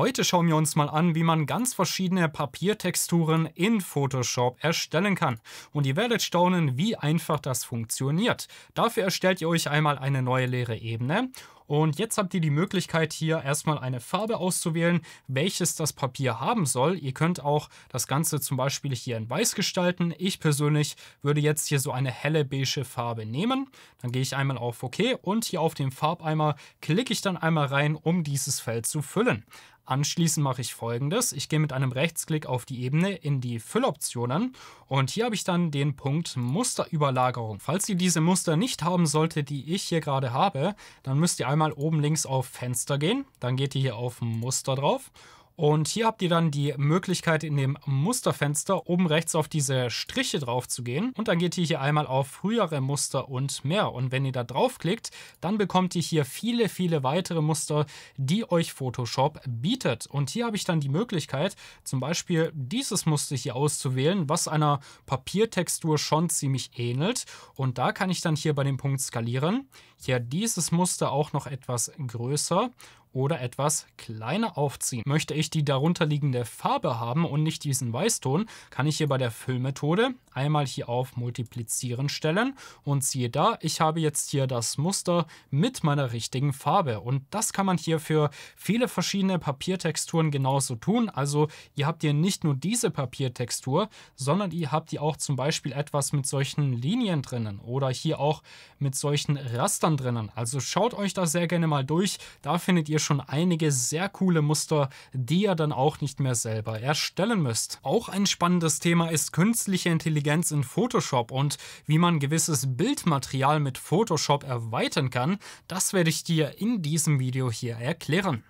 Heute schauen wir uns mal an, wie man ganz verschiedene Papiertexturen in Photoshop erstellen kann. Und ihr werdet staunen, wie einfach das funktioniert. Dafür erstellt ihr euch einmal eine neue leere Ebene und jetzt habt ihr die Möglichkeit, hier erstmal eine Farbe auszuwählen, welches das Papier haben soll. Ihr könnt auch das Ganze zum Beispiel hier in weiß gestalten. Ich persönlich würde jetzt hier so eine helle beige Farbe nehmen. Dann gehe ich einmal auf OK und hier auf den Farbeimer klicke ich dann einmal rein, um dieses Feld zu füllen. Anschließend mache ich folgendes. Ich gehe mit einem Rechtsklick auf die Ebene in die Fülloptionen und hier habe ich dann den Punkt Musterüberlagerung. Falls ihr diese Muster nicht haben solltet, die ich hier gerade habe, dann müsst ihr einmal einmal oben links auf Fenster gehen, dann geht ihr hier auf Muster drauf und hier habt ihr dann die Möglichkeit, in dem Musterfenster oben rechts auf diese Striche drauf zu gehen. Und dann geht ihr hier einmal auf frühere Muster und mehr. Und wenn ihr da draufklickt, dann bekommt ihr hier viele, viele weitere Muster, die euch Photoshop bietet. Und hier habe ich dann die Möglichkeit, zum Beispiel dieses Muster hier auszuwählen, was einer Papiertextur schon ziemlich ähnelt. Und da kann ich dann hier bei dem Punkt skalieren. Hier dieses Muster auch noch etwas größer oder etwas kleiner aufziehen. Möchte ich die darunterliegende Farbe haben und nicht diesen Weißton, kann ich hier bei der Füllmethode einmal hier auf Multiplizieren stellen und siehe da, ich habe jetzt hier das Muster mit meiner richtigen Farbe und das kann man hier für viele verschiedene Papiertexturen genauso tun. Also ihr habt hier nicht nur diese Papiertextur, sondern ihr habt hier auch zum Beispiel etwas mit solchen Linien drinnen oder hier auch mit solchen Rastern drinnen. Also schaut euch da sehr gerne mal durch, da findet ihr ihr schon einige sehr coole Muster, die ihr dann auch nicht mehr selber erstellen müsst. Auch ein spannendes Thema ist künstliche Intelligenz in Photoshop und wie man gewisses Bildmaterial mit Photoshop erweitern kann, das werde ich dir in diesem Video hier erklären.